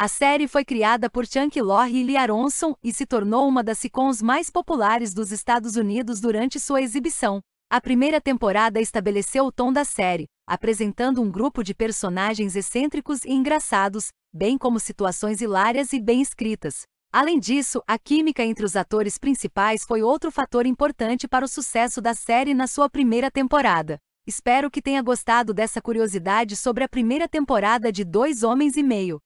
A série foi criada por Chunk Lorre e Lee Aronson e se tornou uma das sitcoms mais populares dos Estados Unidos durante sua exibição. A primeira temporada estabeleceu o tom da série, apresentando um grupo de personagens excêntricos e engraçados, bem como situações hilárias e bem escritas. Além disso, a química entre os atores principais foi outro fator importante para o sucesso da série na sua primeira temporada. Espero que tenha gostado dessa curiosidade sobre a primeira temporada de Dois Homens e Meio.